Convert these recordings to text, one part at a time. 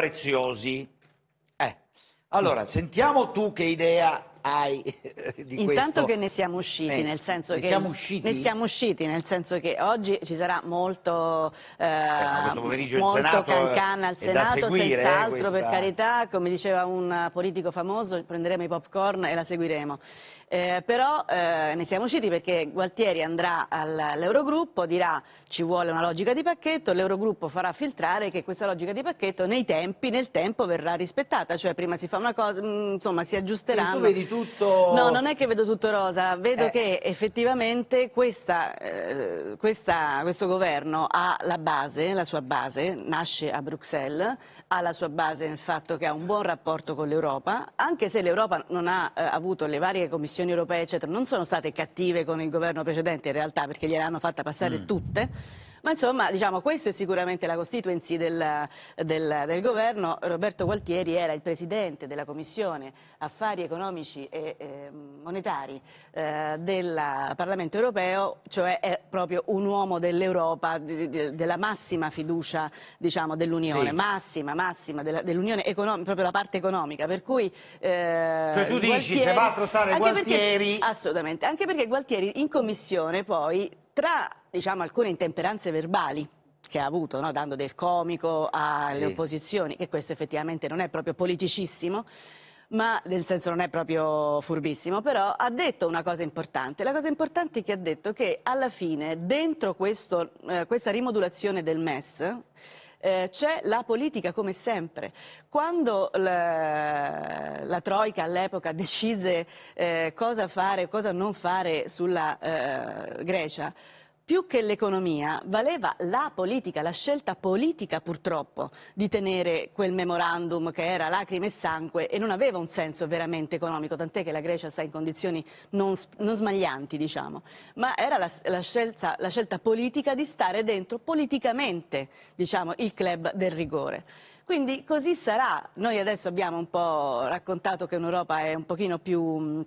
preziosi. Eh. Allora, sentiamo tu che idea hai eh, di Intanto questo... che ne siamo usciti, eh, nel senso ne che... Siamo usciti? Ne siamo usciti, nel senso che oggi ci sarà molto, eh, eh, molto cancan al Senato, eh, senz'altro, questa... per carità, come diceva un politico famoso, prenderemo i popcorn e la seguiremo. Eh, però eh, ne siamo usciti perché Gualtieri andrà all'Eurogruppo, dirà ci vuole una logica di pacchetto, l'Eurogruppo farà filtrare che questa logica di pacchetto nei tempi, nel tempo verrà rispettata, cioè prima si fa una cosa, mh, mm, insomma si aggiusteranno tutto... No, non è che vedo tutto rosa, vedo eh. che effettivamente questa, eh, questa, questo governo ha la base, la sua base, nasce a Bruxelles, ha la sua base nel fatto che ha un buon rapporto con l'Europa, anche se l'Europa non ha eh, avuto le varie commissioni europee, eccetera, non sono state cattive con il governo precedente in realtà perché gliel'hanno fatta passare mm. tutte ma insomma, diciamo, questo è sicuramente la constituency del, del, del, governo. Roberto Gualtieri era il presidente della Commissione Affari Economici e eh, Monetari eh, del Parlamento Europeo, cioè è proprio un uomo dell'Europa, di, di, della massima fiducia diciamo, dell'Unione, sì. massima, massima dell'Unione dell economica, proprio la parte economica. Per cui, eh, cioè tu dici, Gualtieri, se va a trattare Gualtieri... Perché, assolutamente, anche perché Gualtieri in Commissione poi tra diciamo, alcune intemperanze verbali che ha avuto, no? dando del comico alle sì. opposizioni, che questo effettivamente non è proprio politicissimo, ma nel senso non è proprio furbissimo, però ha detto una cosa importante. La cosa importante è che ha detto che alla fine dentro questo, eh, questa rimodulazione del MES eh, c'è la politica come sempre. Quando la, la Troica all'epoca decise eh, cosa fare e cosa non fare sulla eh, Grecia, più che l'economia valeva la politica, la scelta politica purtroppo di tenere quel memorandum che era lacrime e sangue e non aveva un senso veramente economico, tant'è che la Grecia sta in condizioni non, non smaglianti, diciamo, ma era la, la, scelta, la, scelta, politica di stare dentro politicamente diciamo, il club del rigore. Quindi così sarà. Noi adesso abbiamo un po' raccontato che un'Europa è un pochino più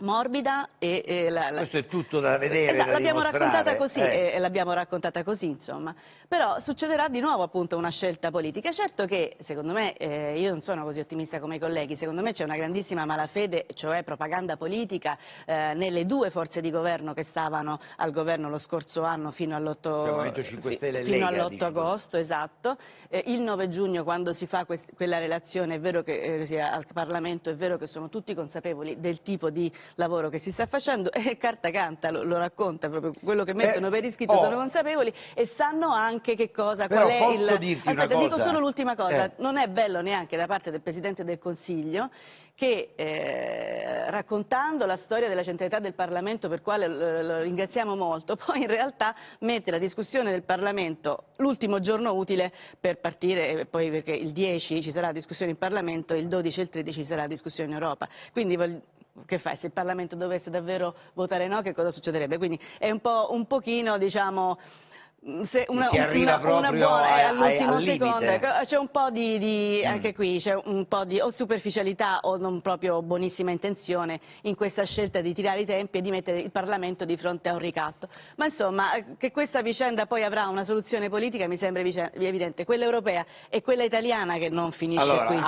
morbida e, e la, la... questo è tutto da vedere esatto, l'abbiamo raccontata così eh. e l'abbiamo raccontata così insomma però succederà di nuovo appunto una scelta politica certo che secondo me eh, io non sono così ottimista come i colleghi secondo me c'è una grandissima malafede cioè propaganda politica eh, nelle due forze di governo che stavano al governo lo scorso anno fino all'8 all diciamo. agosto esatto eh, il 9 giugno quando si fa quella relazione è vero che eh, al Parlamento è vero che sono tutti consapevoli del tipo di lavoro che si sta facendo e carta canta, lo, lo racconta proprio quello che eh, mettono eh, per iscritto, oh. sono consapevoli e sanno anche che cosa, Però qual è il... Dirti Aspetta, dico solo l'ultima cosa, eh. non è bello neanche da parte del Presidente del Consiglio che... Eh, raccontando la storia della centralità del Parlamento, per quale lo ringraziamo molto, poi in realtà mette la discussione del Parlamento l'ultimo giorno utile per partire, poi perché il 10 ci sarà discussione in Parlamento, il 12 e il 13 ci sarà discussione in Europa. Quindi che fai? Se il Parlamento dovesse davvero votare no, che cosa succederebbe? Quindi è un po' un pochino, diciamo Mm, se una, si arriva una, proprio una buona, all'ultimo al secondo ecco, c'è un po' di, di mm. qui c'è un po' di o superficialità o non proprio buonissima intenzione in questa scelta di tirare i tempi e di mettere il Parlamento di fronte a un ricatto ma insomma eh, che questa vicenda poi avrà una soluzione politica mi sembra evidente quella europea e quella italiana che non finisce allora, qui